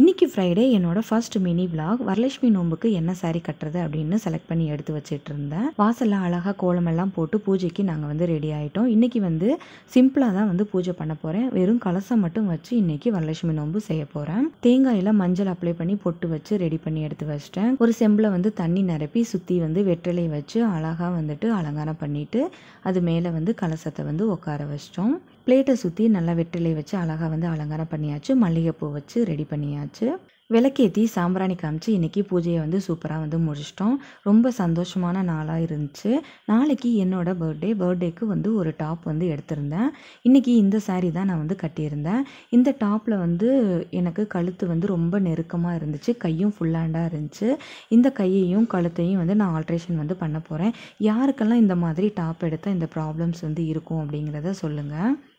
இன்றைக்கி ஃப்ரைடே என்னோடய first mini vlog Varalakshmi நோம்புக்கு என்ன சாரீ கட்டுறது அப்படின்னு செலக்ட் பண்ணி எடுத்து வச்சுட்டு இருந்தேன் வாசல்லாம் அழகாக கோலமெல்லாம் போட்டு பூஜைக்கு நாங்கள் வந்து ரெடி ஆகிட்டோம் இன்றைக்கி வந்து சிம்பிளாக தான் வந்து பூஜை பண்ண போகிறேன் வெறும் கலசம் மட்டும் வச்சு இன்றைக்கி வரலட்சுமி நோம்பு செய்ய போகிறேன் தேங்காயில் மஞ்சள் அப்ளை பண்ணி பொட்டு வச்சு ரெடி பண்ணி எடுத்து வச்சிட்டேன் ஒரு செம்பில் வந்து தண்ணி நிரப்பி சுற்றி வந்து வெற்றிலை வச்சு அழகாக வந்துட்டு அலங்காரம் பண்ணிவிட்டு அது மேலே வந்து கலசத்தை வந்து உட்கார வச்சிட்டோம் பிளேட்டை சுற்றி நல்லா வெட்டிலை வச்சு அழகாக வந்து அலங்காரம் பண்ணியாச்சு மல்லிகைப்பூ வச்சு ரெடி பண்ணியாச்சு விளக்கேற்றி சாம்பிராணி காமிச்சு இன்றைக்கி பூஜையை வந்து சூப்பராக வந்து முடிச்சிட்டோம் ரொம்ப சந்தோஷமான நாளாக இருந்துச்சு நாளைக்கு என்னோடய பர்த்டே பர்த்டேக்கு வந்து ஒரு டாப் வந்து எடுத்திருந்தேன் இன்றைக்கி இந்த சாரீ தான் நான் வந்து கட்டியிருந்தேன் இந்த டாப்பில் வந்து எனக்கு கழுத்து வந்து ரொம்ப நெருக்கமாக இருந்துச்சு கையும் ஃபுல்லாண்டாக இருந்துச்சு இந்த கையையும் கழுத்தையும் வந்து நான் ஆல்ட்ரேஷன் வந்து பண்ண போகிறேன் யாருக்கெல்லாம் இந்த மாதிரி டாப் எடுத்தால் இந்த ப்ராப்ளம்ஸ் வந்து இருக்கும் அப்படிங்கிறத சொல்லுங்கள்